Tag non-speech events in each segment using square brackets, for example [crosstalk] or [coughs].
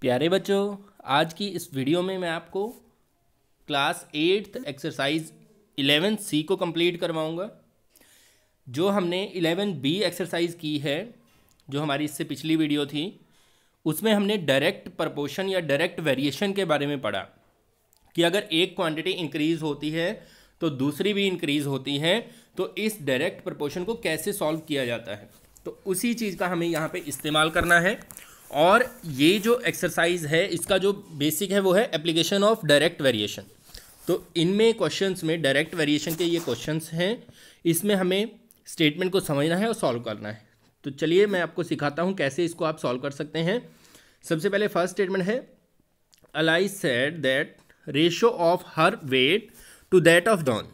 प्यारे बच्चों आज की इस वीडियो में मैं आपको class eighth exercise eleven C को कंप्लीट करवाऊंगा जो हमने इलेवन बी एक्सरसाइज की है जो हमारी इससे पिछली वीडियो थी उसमें हमने डायरेक्ट प्रपोशन या डायरेक्ट वेरिएशन के बारे में पढ़ा कि अगर एक क्वांटिटी इंक्रीज होती है तो दूसरी भी इंक्रीज होती है तो इस डायरेक्ट प्रपोशन को कैसे सॉल्व किया जाता है तो उसी चीज़ का हमें यहाँ पर इस्तेमाल करना है और ये जो एक्सरसाइज है इसका जो बेसिक है वो है एप्लीकेशन ऑफ डायरेक्ट वेरिएशन तो इनमें क्वेश्चन में डायरेक्ट वेरिएशन के ये क्वेश्चन हैं इसमें हमें स्टेटमेंट को समझना है और सॉल्व करना है तो चलिए मैं आपको सिखाता हूँ कैसे इसको आप सॉल्व कर सकते हैं सबसे पहले फर्स्ट स्टेटमेंट है Alice said that ratio of her weight to that of John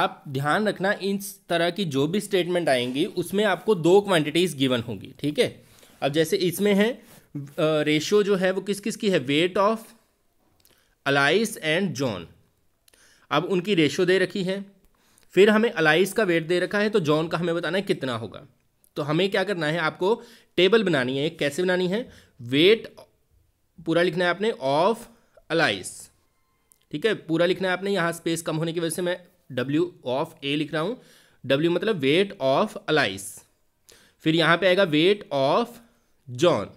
आप ध्यान रखना इस तरह की जो भी स्टेटमेंट आएंगी उसमें आपको दो क्वांटिटीज़ गिवन होंगी ठीक है अब जैसे इसमें है रेशियो जो है वो किस किस की है weight of Alice and John अब उनकी रेशियो दे रखी है फिर हमें अलाइस का वेट दे रखा है तो जॉन का हमें बताना है कितना होगा तो हमें क्या करना है आपको टेबल बनानी है कैसे बनानी है वेट पूरा लिखना है आपने ऑफ अलाइस ठीक है पूरा लिखना है आपने यहाँ स्पेस कम होने की वजह से मैं डब्ल्यू ऑफ ए लिख रहा हूँ डब्ल्यू मतलब वेट ऑफ अलाइस फिर यहाँ पे आएगा वेट ऑफ जॉन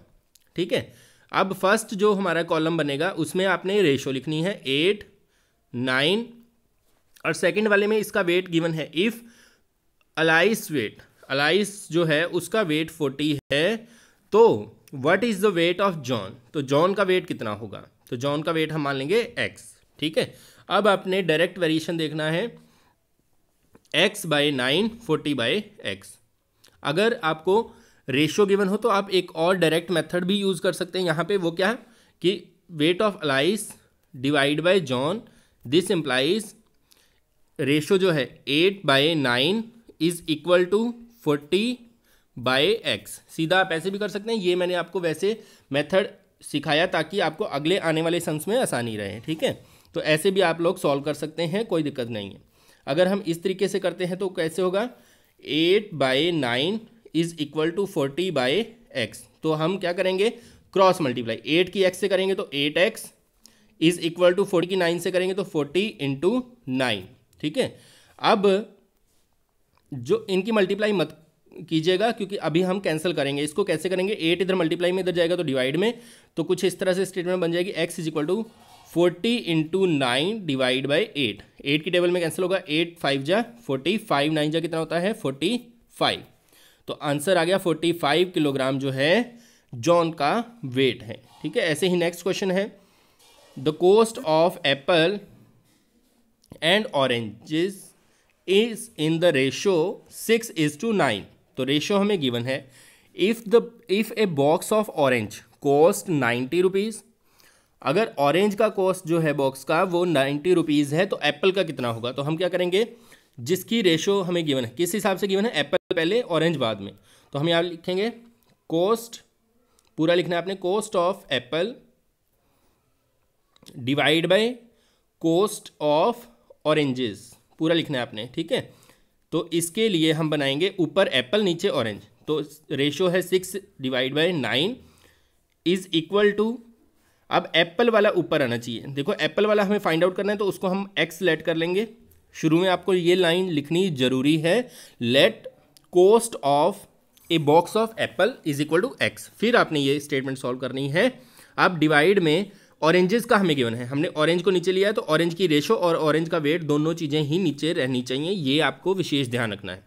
ठीक है अब फर्स्ट जो हमारा कॉलम बनेगा उसमें आपने रेशो लिखनी है एट नाइन और सेकंड वाले में इसका वेट गिवन है इफ़ अलाइस वेट अलाइस जो है उसका वेट फोर्टी है तो what is the weight of John तो जॉन का वेट कितना होगा तो जॉन का वेट हम मान लेंगे एक्स ठीक है अब आपने डायरेक्ट वेरिएशन देखना है x by nine forty by x अगर आपको रेशियो गिवन हो तो आप एक और डायरेक्ट मेथड भी यूज़ कर सकते हैं यहाँ पे वो क्या है कि weight of Alice divide by John this implies ratio जो है eight by nine is equal to forty by x सीधा आप ऐसे भी कर सकते हैं ये मैंने आपको वैसे मेथड सिखाया ताकि आपको अगले आने वाले सम्स में आसानी रहे ठीक है तो ऐसे भी आप लोग सॉल्व कर सकते हैं कोई दिक्कत नहीं है अगर हम इस तरीके से करते हैं तो कैसे होगा eight by nine is equal to forty by x तो हम क्या करेंगे क्रॉस मल्टीप्लाई एट की एक्स से करेंगे तो eight x is equal to forty की नाइन से करेंगे तो फोर्टी इंटू नाइन ठीक है अब जो इनकी मल्टीप्लाई मत कीजिएगा क्योंकि अभी हम कैंसिल करेंगे इसको कैसे करेंगे एट इधर मल्टीप्लाई में इधर जाएगा तो डिवाइड में तो कुछ इस तरह से स्टेटमेंट बन जाएगी x is equal to forty into nine divide by eight eight की टेबल में कैंसिल होगा एट फाइव जा फोर्टी फाइव नाइन जा कितना होता है फोर्टी फाइव तो आंसर आ गया 45 किलोग्राम जो है जॉन का वेट है ठीक है ऐसे ही नेक्स्ट क्वेश्चन है the cost of apple and oranges is in the ratio six is to nine तो रेशो हमें गिवन है if the if a box of orange cost ninety rupees अगर ऑरेंज का कॉस्ट जो है बॉक्स का वो नाइन्टी रुपीज़ है तो एप्पल का कितना होगा तो हम क्या करेंगे जिसकी रेशो हमें गिवन है किस हिसाब से गिवन है एप्पल पहले ऑरेंज बाद में तो हम यहाँ लिखेंगे कोस्ट पूरा लिखना है आपने cost of apple divide by cost of oranges पूरा लिखना है आपने ठीक है तो इसके लिए हम बनाएंगे ऊपर एप्पल नीचे ऑरेंज तो रेशो है six divide by nine is equal to अब एप्पल वाला ऊपर आना चाहिए देखो एप्पल वाला हमें फाइंड आउट करना है तो उसको हम एक्स लेट कर लेंगे शुरू में आपको ये लाइन लिखनी जरूरी है let cost of a box of apple is equal to x फिर आपने ये स्टेटमेंट सॉल्व करनी है आप डिवाइड में ऑरेंजेस का हमें गिवन है हमने ऑरेंज को नीचे लिया है तो ऑरेंज की रेशो और ऑरेंज का वेट दोनों चीज़ें ही नीचे रहनी चाहिए ये आपको विशेष ध्यान रखना है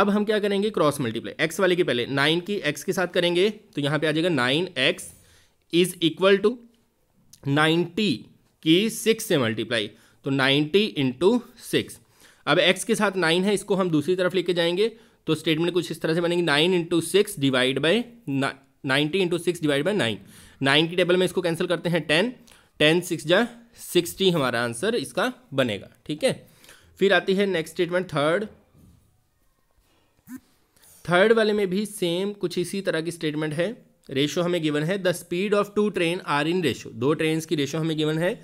अब हम क्या करेंगे क्रॉस मल्टीप्लाई एक्स वाले के पहले नाइन की एक्स के साथ करेंगे तो यहाँ पे आ जाएगा nine x is equal to ninety की सिक्स से मल्टीप्लाई तो नाइन्टी इंटू सिक्स अब x के साथ नाइन है इसको हम दूसरी तरफ लेके जाएंगे तो स्टेटमेंट कुछ इस तरह से बनेंगे nine into six divide by ninety into six divide by nine nine की टेबल में इसको कैंसिल करते हैं टेन टेन सिक्स जा सिक्सटी हमारा आंसर इसका बनेगा ठीक है फिर आती है नेक्स्ट स्टेटमेंट थर्ड थर्ड वाले में भी सेम कुछ इसी तरह की स्टेटमेंट है रेशो हमें गिवन है the speed of two train are in ratio दो ट्रेन की रेशो हमें गिवन है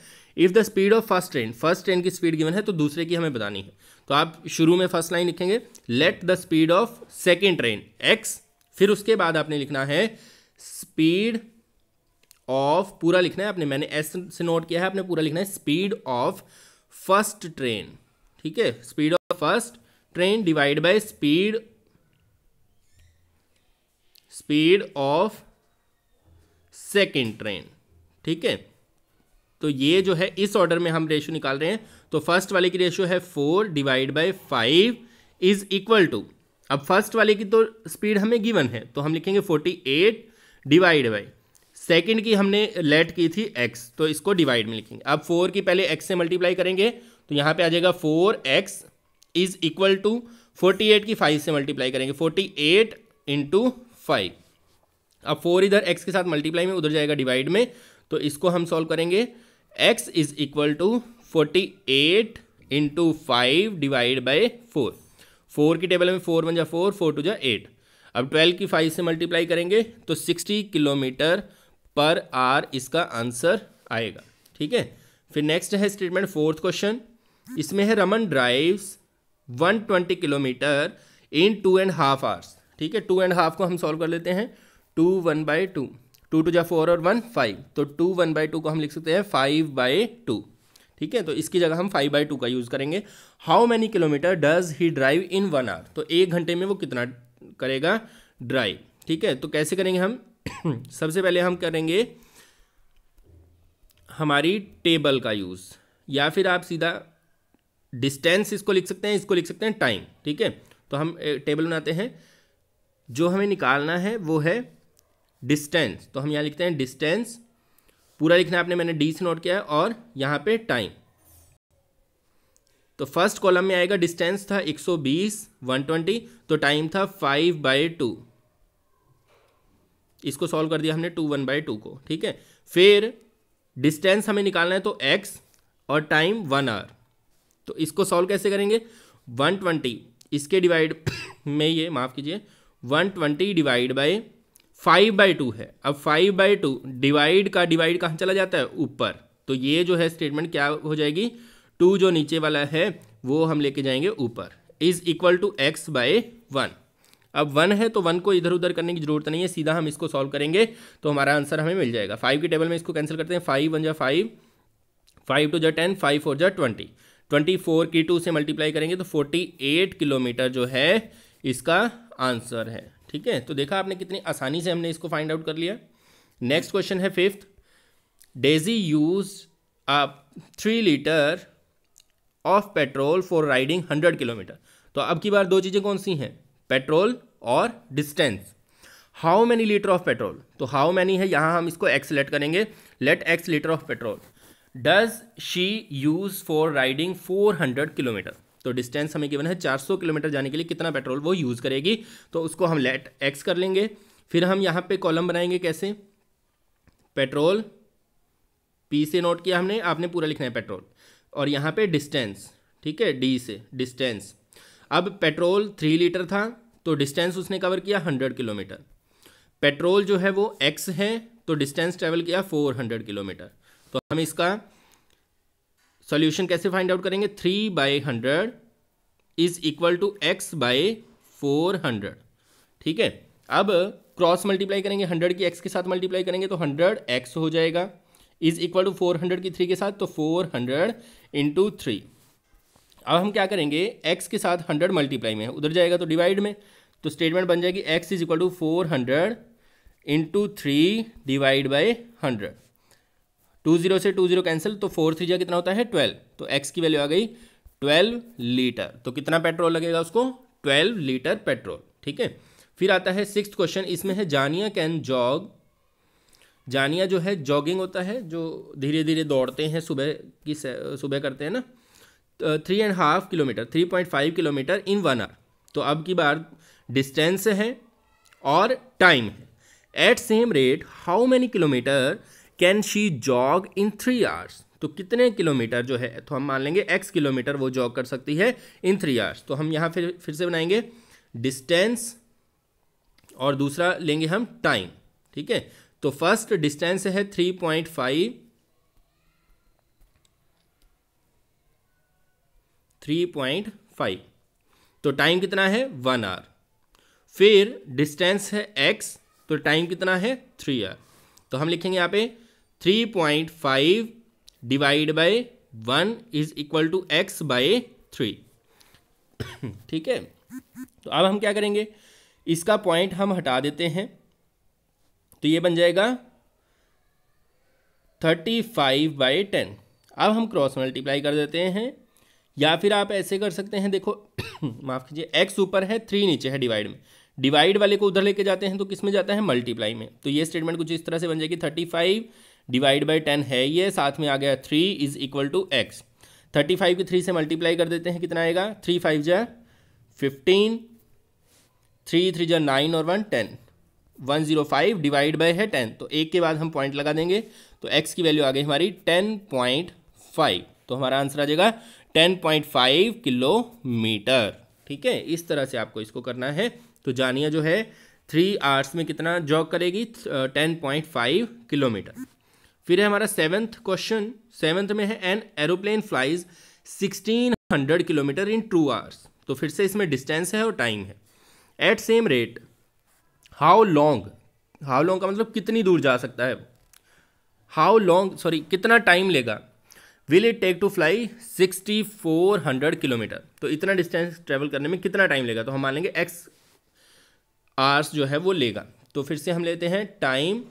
if the speed of first train first train की स्पीड गिवन है तो दूसरे की हमें बतानी है तो आप शुरू में फर्स्ट लाइन लिखेंगे let the speed of second train x फिर उसके बाद आपने लिखना है स्पीड ऑफ पूरा लिखना है आपने मैंने एस से नोट किया है आपने पूरा लिखना है स्पीड ऑफ फर्स्ट ट्रेन ठीक है speed of first train divide by speed speed of second train ठीक है तो ये जो है इस ऑर्डर में हम रेशियो निकाल रहे हैं तो फर्स्ट वाले की रेशियो है four divide by five is equal to अब फर्स्ट वाले की तो स्पीड हमें गिवन है तो हम लिखेंगे forty eight divide by second की हमने लेट की थी एक्स तो इसको डिवाइड में लिखेंगे अब फोर की पहले एक्स से मल्टीप्लाई करेंगे तो यहाँ पे आ जाएगा four x is equal to forty eight की फाइव से मल्टीप्लाई करेंगे फोर्टी एट इंटू फाइव अब फोर इधर एक्स के साथ मल्टीप्लाई में उधर जाएगा डिवाइड में तो इसको हम सॉल्व करेंगे x is equal to forty eight into five divide by four four की टेबल में फोर वन जा फोर फोर टू जा एट अब ट्वेल्व की फाइव से मल्टीप्लाई करेंगे तो सिक्सटी किलोमीटर पर आर इसका आंसर आएगा ठीक है फिर नेक्स्ट है स्टेटमेंट फोर्थ क्वेश्चन इसमें है Raman drives 120 kilometre in two and half hours ठीक है टू एंड हाफ को हम सॉल्व कर लेते हैं two one by two two two जा फोर और वन फाइव तो टू वन बाई टू को हम लिख सकते हैं फाइव बाई टू ठीक है तो इसकी जगह हम फाइव बाई टू का यूज़ करेंगे how many kilometre does he drive in one hour तो एक घंटे में वो कितना करेगा ड्राइव ठीक है तो कैसे करेंगे हम [clears throat] सबसे पहले हम करेंगे हमारी टेबल का यूज़ या फिर आप सीधा डिस्टेंस इसको लिख सकते हैं इसको लिख सकते हैं टाइम ठीक है तो हम टेबल बनाते हैं जो हमें निकालना है वो है डिस्टेंस तो हम यहाँ लिखते हैं डिस्टेंस पूरा लिखना है आपने मैंने डी से नोट किया है और यहाँ पे टाइम तो फर्स्ट कॉलम में आएगा डिस्टेंस था 120 120 तो टाइम था फाइव बाई टू इसको सॉल्व कर दिया हमने टू वन बाई टू को ठीक है फिर डिस्टेंस हमें निकालना है तो एक्स और टाइम वन आवर तो इसको सॉल्व कैसे करेंगे वन ट्वेंटी इसके डिवाइड [coughs] में ये माफ़ कीजिए one twenty divide by five by two है अब फाइव बाई टू डिवाइड का डिवाइड कहाँ चला जाता है ऊपर तो ये जो है स्टेटमेंट क्या हो जाएगी टू जो नीचे वाला है वो हम लेके जाएंगे ऊपर is equal to x by one अब वन है तो वन को इधर उधर करने की जरूरत नहीं है सीधा हम इसको सॉल्व करेंगे तो हमारा आंसर हमें मिल जाएगा फाइव की टेबल में इसको कैंसिल करते हैं फाइव वन जा फाइव फाइव टू जा टेन फाइव फोर जा ट्वेंटी ट्वेंटी फोर की टू से मल्टीप्लाई करेंगे तो फोर्टी एट किलोमीटर जो है इसका आंसर है ठीक है तो देखा आपने कितनी आसानी से हमने इसको फाइंड आउट कर लिया नेक्स्ट क्वेश्चन है फिफ्थ डेजी यूज आप three litre of petrol for riding hundred kilometre तो अब की बार दो चीज़ें कौन सी हैं पेट्रोल और distance how many litre of petrol तो हाउ मैनी है यहाँ हम इसको एक्स लेट करेंगे let x litre of petrol does she use for riding four hundred kilometre तो डिस्टेंस हमें गिवन है 400 किलोमीटर जाने के लिए कितना पेट्रोल वो यूज़ करेगी तो उसको हम लेट एक्स कर लेंगे फिर हम यहाँ पे कॉलम बनाएंगे कैसे पेट्रोल पी से नोट किया हमने आपने पूरा लिखना है पेट्रोल और यहाँ पे डिस्टेंस ठीक है डी से डिस्टेंस अब पेट्रोल थ्री लीटर था तो डिस्टेंस उसने कवर किया हंड्रेड किलोमीटर पेट्रोल जो है वो एक्स है तो डिस्टेंस ट्रेवल किया फोर किलोमीटर तो हम इसका सॉल्यूशन कैसे फाइंड आउट करेंगे three by hundred is equal to x by four hundred ठीक है अब क्रॉस मल्टीप्लाई करेंगे हंड्रेड की एक्स के साथ मल्टीप्लाई करेंगे तो हंड्रेड एक्स हो जाएगा is equal to four hundred की थ्री के साथ तो फोर हंड्रेड इंटू थ्री अब हम क्या करेंगे एक्स के साथ हंड्रेड मल्टीप्लाई में उधर जाएगा तो डिवाइड में तो स्टेटमेंट बन जाएगी x is equal to four hundred into three divide by hundred two zero से टू जीरो कैंसिल तो फोर थ्री जा कितना होता है ट्वेल्व तो एक्स की वैल्यू आ गई ट्वेल्व लीटर तो कितना पेट्रोल लगेगा उसको ट्वेल्व लीटर पेट्रोल ठीक है फिर आता है सिक्स क्वेश्चन इसमें है जानिया कैन जॉग जानिया जो है जॉगिंग होता है जो धीरे धीरे दौड़ते हैं सुबह की सुबह करते हैं ना three and half kilometre three point five kilometre in one hour तो अब की बार डिस्टेंस है और टाइम है at same rate how many kilometre can she jog in three hours तो कितने किलोमीटर जो है तो हम मान लेंगे एक्स किलोमीटर वो जॉग कर सकती है इन थ्री आवर्स तो हम यहाँ फिर फिर से बनाएंगे डिस्टेंस और दूसरा लेंगे हम टाइम ठीक है तो फर्स्ट डिस्टेंस है three point five three point five तो टाइम कितना है वन आवर फिर डिस्टेंस है एक्स तो टाइम कितना है थ्री आवर तो हम लिखेंगे यहाँ पे three point five divide by one is equal to x by three ठीक है तो अब हम क्या करेंगे इसका पॉइंट हम हटा देते हैं तो ये बन जाएगा थर्टी फाइव बाई टेन अब हम क्रॉस मल्टीप्लाई कर देते हैं या फिर आप ऐसे कर सकते हैं देखो [coughs] माफ़ कीजिए एक्स ऊपर है थ्री नीचे है डिवाइड में डिवाइड वाले को उधर लेके जाते हैं तो किस में जाता है मल्टीप्लाई में तो ये स्टेटमेंट कुछ इस तरह से बन जाएगी thirty five divide by ten है ये साथ में आ गया three is equal to x thirty five की थ्री से मल्टीप्लाई कर देते हैं कितना आएगा थ्री फाइव जो फिफ्टीन थ्री थ्री जो नाइन और one ten one zero five divide by है टेन तो एक के बाद हम पॉइंट लगा देंगे तो एक्स की वैल्यू आ गई हमारी टेन पॉइंट फाइव तो हमारा आंसर आ जाएगा टेन पॉइंट फाइव किलोमीटर ठीक है इस तरह से आपको इसको करना है तो जानिया जो है थ्री आर्स में कितना जॉग करेगी टेन पॉइंट फाइव किलोमीटर फिर है हमारा सेवन्थ क्वेश्चन सेवन्थ में है an aeroplane flies 1600 kilometre in two hours तो फिर से इसमें डिस्टेंस है और टाइम है at same rate how long how long का मतलब कितनी दूर जा सकता है हाउ लॉन्ग सॉरी कितना टाइम लेगा will it take to fly 6400 kilometre तो इतना डिस्टेंस ट्रेवल करने में कितना टाइम लेगा तो हम मान लेंगे एक्स आवर्स जो है वो लेगा तो फिर से हम लेते हैं टाइम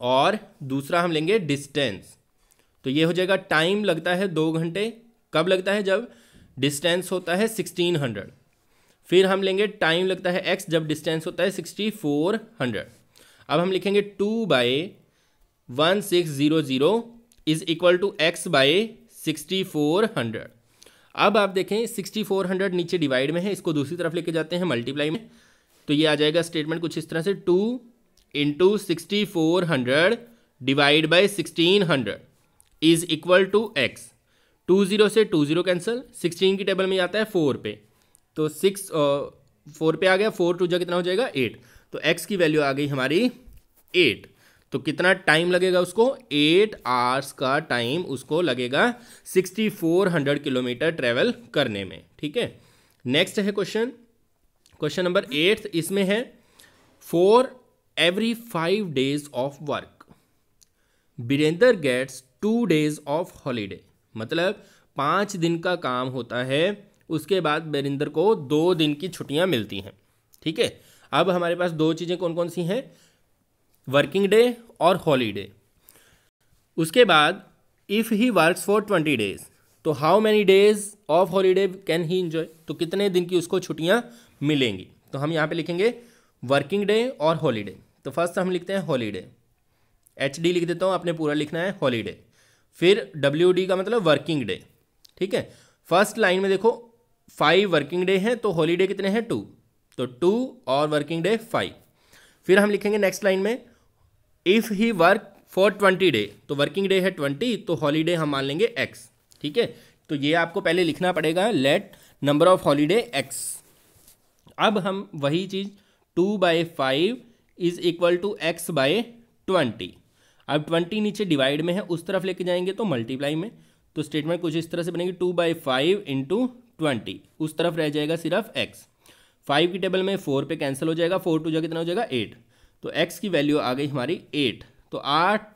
और दूसरा हम लेंगे डिस्टेंस तो ये हो जाएगा टाइम लगता है दो घंटे कब लगता है जब डिस्टेंस होता है सिक्सटीन हंड्रेड फिर हम लेंगे टाइम लगता है एक्स जब डिस्टेंस होता है सिक्सटी फोर हंड्रेड अब हम लिखेंगे two by one six zero zero is equal to x by sixty four hundred अब आप देखें सिक्सटी फोर हंड्रेड नीचे डिवाइड में है इसको दूसरी तरफ लेके जाते हैं मल्टीप्लाई में तो ये आ जाएगा स्टेटमेंट कुछ इस तरह से two into sixty four hundred divide by sixteen hundred is equal to x two zero से टू ज़ीरो कैंसिल सिक्सटीन की टेबल में आता है फोर पे तो सिक्स फोर पे आ गया फोर टू जा कितना हो जाएगा एट तो एक्स की वैल्यू आ गई हमारी एट तो कितना टाइम लगेगा उसको एट आवर्स का टाइम उसको लगेगा sixty four hundred kilometre travel करने में ठीक है नेक्स्ट है क्वेश्चन क्वेश्चन नंबर एट इसमें है four every 5 days of work Virendra gets two days of holiday मतलब पाँच दिन का काम होता है उसके बाद वीरेंद्र को दो दिन की छुट्टियाँ मिलती हैं ठीक है अब हमारे पास दो चीज़ें कौन कौन सी हैं वर्किंग डे और हॉलीडे उसके बाद if he work for twenty days तो how many days of holiday can he enjoy तो कितने दिन की उसको छुट्टियाँ मिलेंगी तो हम यहाँ पे लिखेंगे वर्किंग डे और हॉलीडे तो फर्स्ट हम लिखते हैं हॉलीडे एच डी लिख देता हूँ आपने पूरा लिखना है हॉलीडे फिर डब्ल्यू डी का मतलब वर्किंग डे ठीक है फर्स्ट लाइन में देखो फाइव वर्किंग डे हैं तो हॉलीडे कितने हैं टू तो टू और वर्किंग डे फाइव फिर हम लिखेंगे नेक्स्ट लाइन में if he work for twenty day तो वर्किंग डे है ट्वेंटी तो हॉलीडे हम मान लेंगे एक्स ठीक है तो ये आपको पहले लिखना पड़ेगा let number of holiday x अब हम वही चीज़ two by five is equal to x by twenty अब ट्वेंटी नीचे डिवाइड में है उस तरफ लेके जाएंगे तो मल्टीप्लाई में तो स्टेटमेंट कुछ इस तरह से बनेगी two by five into twenty उस तरफ रह जाएगा सिर्फ एक्स फाइव की टेबल में फोर पे कैंसिल हो जाएगा फोर टू जगह कितना हो जाएगा एट तो एक्स की वैल्यू आ गई हमारी एट तो आठ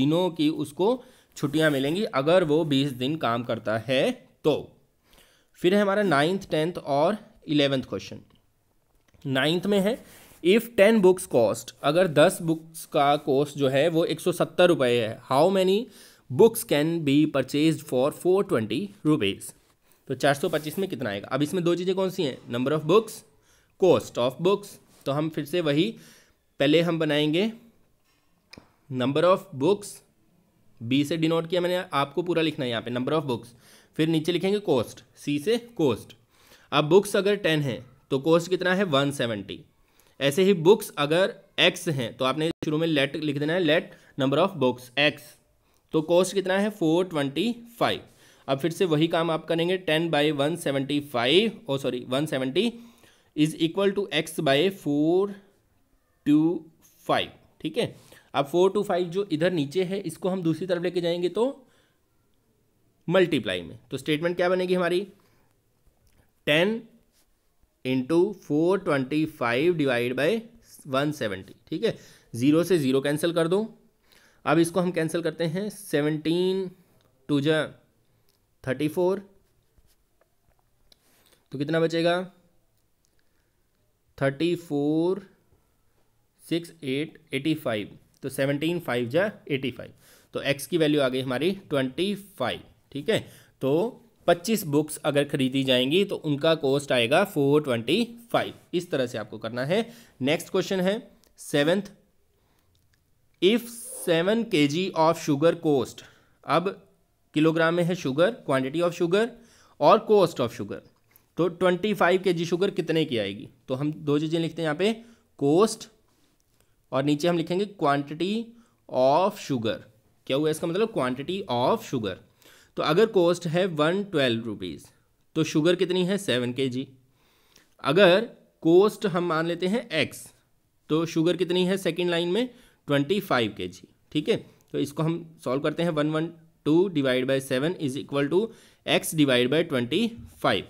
दिनों की उसको छुट्टियां मिलेंगी अगर वो बीस दिन काम करता है तो फिर है हमारा नाइन्थ टेंथ और इलेवेंथ क्वेश्चन नाइन्थ में है इफ़ टेन बुक्स कॉस्ट अगर दस बुक्स का कॉस्ट जो है वो एक सौ सत्तर रुपये है how many books can be purchase for four twenty rupees तो चार सौ पच्चीस में कितना आएगा अब इसमें दो चीज़ें कौन सी हैं number of books cost of books तो हम फिर से वही पहले हम बनाएंगे नंबर ऑफ बुक्स बी से डिनोट किया मैंने आपको पूरा लिखना है यहाँ पे नंबर ऑफ बुक्स फिर नीचे लिखेंगे कॉस्ट सी से कॉस्ट अब बुक्स अगर टेन है तो कॉस्ट कितना है वन सेवेंटी ऐसे ही बुक्स अगर एक्स हैं तो आपने शुरू में लेट लिख देना है let number of books x तो कॉस्ट कितना है फोर ट्वेंटी फाइव अब फिर से वही काम आप करेंगे ten by one seventy five oh sorry one seventy is equal to x by four two five ठीक है अब फोर टू फाइव जो इधर नीचे है इसको हम दूसरी तरफ लेके जाएंगे तो मल्टीप्लाई में तो स्टेटमेंट क्या बनेगी हमारी ten into four twenty five divide by one seventy ठीक है ज़ीरो से ज़ीरो कैंसिल कर दो अब इसको हम कैंसिल करते हैं सेवनटीन टू जा थर्टी फोर तो कितना बचेगा thirty four six eight eighty five तो सेवनटीन फाइव जा एटी फाइव तो एक्स की वैल्यू आ गई हमारी ट्वेंटी फाइव ठीक है तो पच्चीस बुक्स अगर खरीदी जाएंगी तो उनका कॉस्ट आएगा फोर ट्वेंटी फाइव इस तरह से आपको करना है नेक्स्ट क्वेश्चन है seventh if seven K G of sugar cost अब किलोग्राम में है शुगर क्वांटिटी ऑफ शुगर और कोस्ट ऑफ शुगर तो twenty five K G sugar कितने की आएगी तो हम दो चीज़ें लिखते हैं यहाँ पे कोस्ट और नीचे हम लिखेंगे क्वांटिटी ऑफ शुगर क्या हुआ इसका मतलब क्वांटिटी ऑफ शुगर तो अगर कॉस्ट है वन ट्वेल्व रुपीज़ तो शुगर कितनी है सेवन के जी अगर कोस्ट हम मान लेते हैं एक्स तो शुगर कितनी है सेकेंड लाइन में ट्वेंटी फाइव के जी ठीक है तो इसको हम सॉल्व करते हैं one one two divide by seven is equal to x divide by twenty five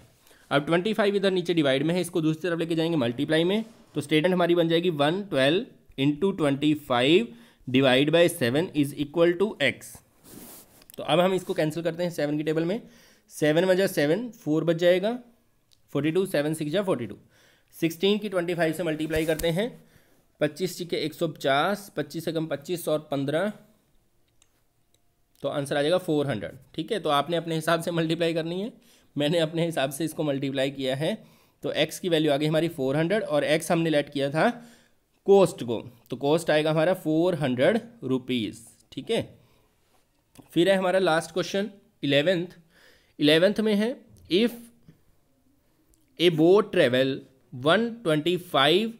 अब ट्वेंटी फाइव इधर नीचे डिवाइड में है इसको दूसरी तरफ लेके जाएंगे मल्टीप्लाई में तो स्टेटमेंट हमारी बन जाएगी one twelve into twenty five divide by seven is equal to x तो अब हम इसको कैंसिल करते हैं सेवन की टेबल में सेवन बजा सेवन फोर बच जाएगा फोर्टी टू सेवन सिक्स जा फोर्टी टू सिक्सटीन की ट्वेंटी फाइव से मल्टीप्लाई करते हैं पच्चीस के एक सौ पचास पच्चीस से कम पच्चीस और पंद्रह तो आंसर आ जाएगा फोर हंड्रेड ठीक है तो आपने अपने हिसाब से मल्टीप्लाई करनी है मैंने अपने हिसाब से इसको मल्टीप्लाई किया है तो एक्स की वैल्यू आ गई हमारी फोर हंड्रेड और एक्स हमने लेट किया था कोस्ट को तो कोस्ट आएगा हमारा फोर हंड्रेड रुपीज़ ठीक है फिर है हमारा लास्ट क्वेश्चन इलेवेंथ इलेवेंथ में है if a boat travel 125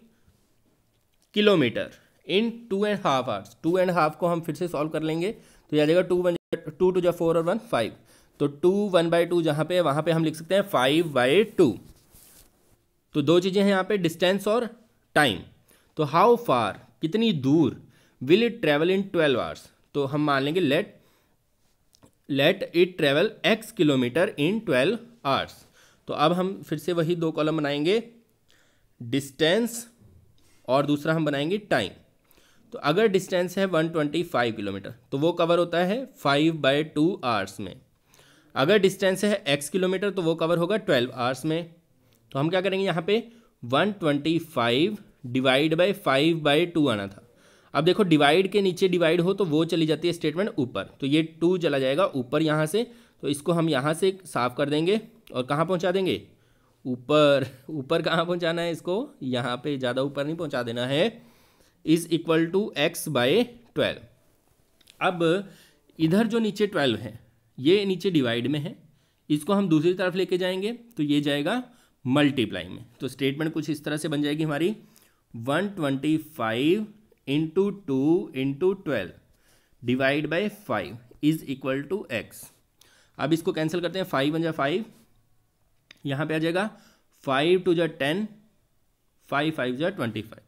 kilometre in two and half hours two and half को हम फिर से सॉल्व कर लेंगे तो यह आ जाएगा टू वन टू टू जो फोर और वन फाइव तो टू वन बाई टू जहाँ पे वहाँ पे हम लिख सकते हैं फाइव बाई टू तो दो चीज़ें हैं यहाँ पे डिस्टेंस और टाइम तो हाउ फार कितनी दूर will it travel in twelve hours तो हम मान लेंगे let let it travel x kilometre in twelve hours तो अब हम फिर से वही दो कॉलम बनाएंगे डिस्टेंस और दूसरा हम बनाएंगे टाइम तो अगर डिस्टेंस है 125 किलोमीटर तो वो कवर होता है फाइव बाई टू आवर्स में अगर डिस्टेंस है एक्स किलोमीटर तो वो कवर होगा ट्वेल्व आवर्स में तो हम क्या करेंगे यहाँ पे 125 divide by five by two आना था अब देखो डिवाइड के नीचे डिवाइड हो तो वो चली जाती है स्टेटमेंट ऊपर तो ये टू चला जाएगा ऊपर यहाँ से तो इसको हम यहाँ से साफ कर देंगे और कहाँ पहुँचा देंगे ऊपर ऊपर कहाँ पहुँचाना है इसको यहाँ पे ज़्यादा ऊपर नहीं पहुँचा देना है is equal to x by twelve अब इधर जो नीचे ट्वेल्व है ये नीचे डिवाइड में है इसको हम दूसरी तरफ लेके जाएंगे तो ये जाएगा मल्टीप्लाई में तो स्टेटमेंट कुछ इस तरह से बन जाएगी हमारी one twenty five into two into twelve divide by five is equal to x अब इसको कैंसिल करते हैं फाइव वन जा फाइव यहाँ पे आ जाएगा फाइव टू जा टेन फाइव फाइव जा ट्वेंटी फाइव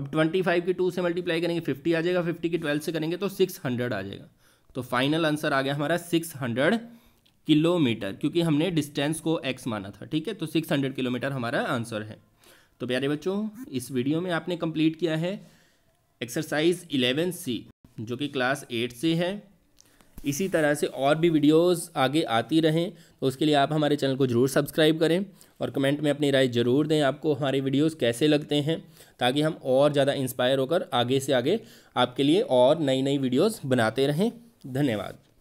अब ट्वेंटी फाइव की टू से मल्टीप्लाई करेंगे फिफ्टी आ जाएगा फिफ्टी की ट्वेल्व से करेंगे तो सिक्स हंड्रेड आ जाएगा तो फाइनल आंसर आ गया हमारा सिक्स हंड्रेड किलोमीटर क्योंकि हमने डिस्टेंस को एक्स माना था ठीक है तो सिक्स हंड्रेड किलोमीटर हमारा आंसर है तो प्यारे बच्चों इस वीडियो में आपने कंप्लीट किया है एक्सरसाइज इलेवन सी जो कि क्लास एट से है इसी तरह से और भी वीडियोस आगे आती रहें तो उसके लिए आप हमारे चैनल को ज़रूर सब्सक्राइब करें और कमेंट में अपनी राय ज़रूर दें आपको हमारे वीडियोस कैसे लगते हैं ताकि हम और ज़्यादा इंस्पायर होकर आगे से आगे आपके लिए और नई नई वीडियोस बनाते रहें धन्यवाद